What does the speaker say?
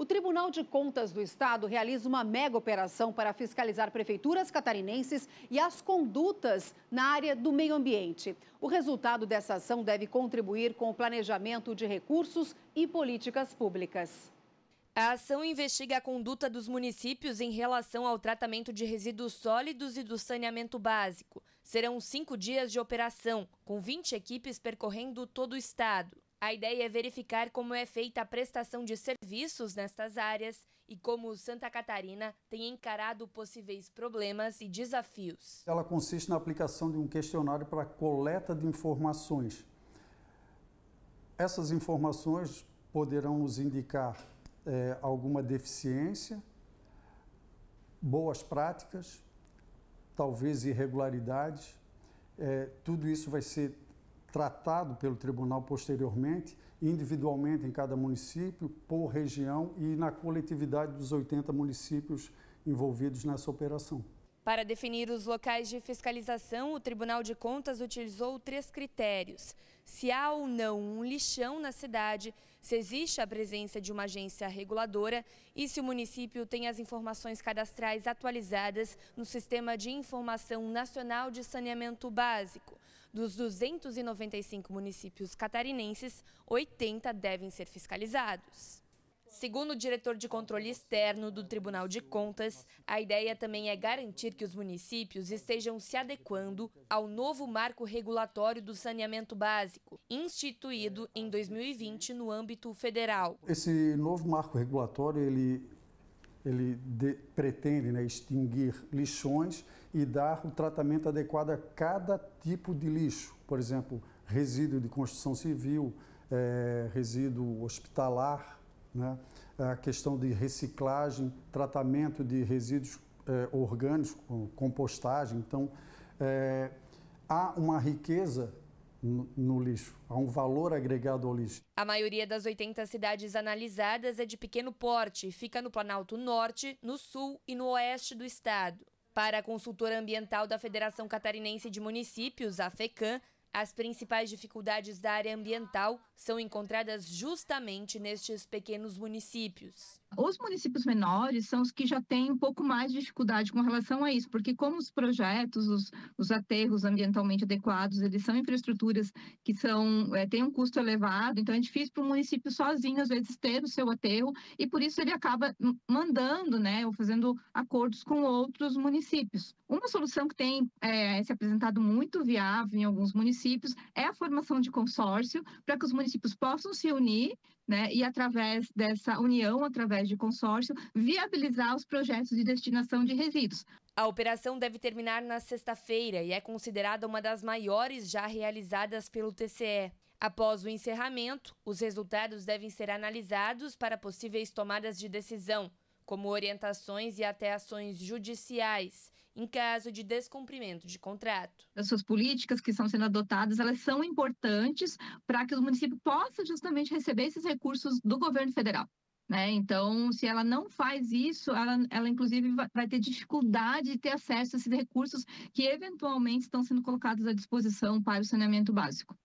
O Tribunal de Contas do Estado realiza uma mega operação para fiscalizar prefeituras catarinenses e as condutas na área do meio ambiente. O resultado dessa ação deve contribuir com o planejamento de recursos e políticas públicas. A ação investiga a conduta dos municípios em relação ao tratamento de resíduos sólidos e do saneamento básico. Serão cinco dias de operação, com 20 equipes percorrendo todo o estado. A ideia é verificar como é feita a prestação de serviços nestas áreas e como Santa Catarina tem encarado possíveis problemas e desafios. Ela consiste na aplicação de um questionário para coleta de informações. Essas informações poderão nos indicar é, alguma deficiência, boas práticas, talvez irregularidades. É, tudo isso vai ser tratado pelo tribunal posteriormente, individualmente em cada município, por região e na coletividade dos 80 municípios envolvidos nessa operação. Para definir os locais de fiscalização, o Tribunal de Contas utilizou três critérios: se há ou não um lixão na cidade, se existe a presença de uma agência reguladora e se o município tem as informações cadastrais atualizadas no Sistema de Informação Nacional de Saneamento Básico. Dos 295 municípios catarinenses, 80 devem ser fiscalizados. Segundo o diretor de controle externo do Tribunal de Contas, a ideia também é garantir que os municípios estejam se adequando ao novo marco regulatório do saneamento básico, instituído em 2020 no âmbito federal. Esse novo marco regulatório ele ele de, pretende né, extinguir lixões e dar o tratamento adequado a cada tipo de lixo, por exemplo, resíduo de construção civil, é, resíduo hospitalar, né, a questão de reciclagem, tratamento de resíduos é, orgânicos, compostagem. Então, é, há uma riqueza no lixo. Há um valor agregado ao lixo. A maioria das 80 cidades analisadas é de pequeno porte, fica no Planalto Norte, no Sul e no Oeste do estado. Para a consultora ambiental da Federação Catarinense de Municípios, a FECAM, as principais dificuldades da área ambiental são encontradas justamente nestes pequenos municípios. Os municípios menores são os que já têm um pouco mais de dificuldade com relação a isso, porque como os projetos, os, os aterros ambientalmente adequados, eles são infraestruturas que são é, têm um custo elevado, então é difícil para o município sozinho às vezes ter o seu aterro e por isso ele acaba mandando, né, ou fazendo acordos com outros municípios. Uma solução que tem é, se apresentado muito viável em alguns municípios é a formação de consórcio para que os municípios possam se unir, né, e através dessa união, através de consórcio viabilizar os projetos de destinação de resíduos. A operação deve terminar na sexta-feira e é considerada uma das maiores já realizadas pelo TCE. Após o encerramento, os resultados devem ser analisados para possíveis tomadas de decisão, como orientações e até ações judiciais, em caso de descumprimento de contrato. Essas políticas que estão sendo adotadas, elas são importantes para que o município possa justamente receber esses recursos do governo federal. Né? Então, se ela não faz isso, ela, ela inclusive vai ter dificuldade de ter acesso a esses recursos que eventualmente estão sendo colocados à disposição para o saneamento básico.